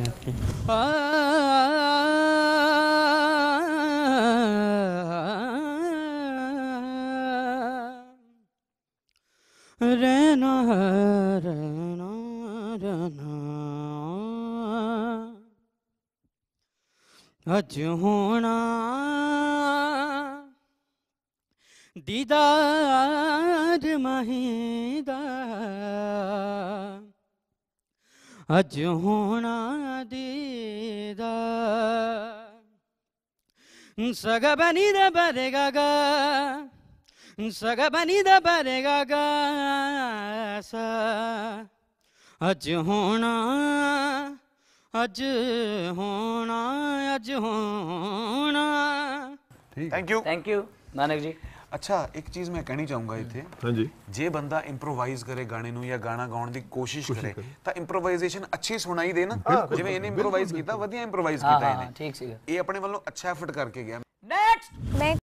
ਰਹਿਣਾ ਰਹਿਣਾ ਰਹਿਣਾ ਅੱਜ ਹੋਣਾ ਦੀਦਾਰ ਮਹੀਦਾ ਅਜ ਹੋਣਾ ਦੀਦਾ ਸਗ ਬਨੀ ਦਾ ਬਰੇਗਾ ਸਗ ਬਨੀ ਦਾ ਬਰੇਗਾ ਸ ਅਜ ਹੋਣਾ ਅੱਜ ਹੋਣਾ ਅੱਜ ਹੋਣਾ thank you thank you Nanak ji ਅੱਛਾ ਇੱਕ ਚੀਜ਼ ਮੈਂ ਕਹਿਣੀ ਚਾਹੂੰਗਾ ਇੱਥੇ ਹਾਂਜੀ ਜੇ ਬੰਦਾ ਇੰਪਰੋਵਾਈਜ਼ ਕਰੇ ਗਾਣੇ ਨੂੰ ਜਾਂ ਗਾਣਾ ਗਾਉਣ ਦੀ ਕੋਸ਼ਿਸ਼ ਕਰੇ ਤਾਂ ਇੰਪਰੋਵਾਈਜ਼ੇਸ਼ਨ ਅੱਛੀ ਸੁਣਾਈ ਦੇ ਨਾ ਜਿਵੇਂ ਇਹਨੇ ਇੰਪਰੋਵਾਈਜ਼ ਕੀਤਾ ਵਧੀਆ ਇੰਪਰੋਵਾਈਜ਼ ਕੀਤਾ ਇਹਨੇ ਠੀਕ ਸੀ ਇਹ ਆਪਣੇ ਵੱਲੋਂ ਅੱਛਾ ਐਫਰਟ ਕਰਕੇ ਗਿਆ ਨੈਕਸਟ ਮੈਂ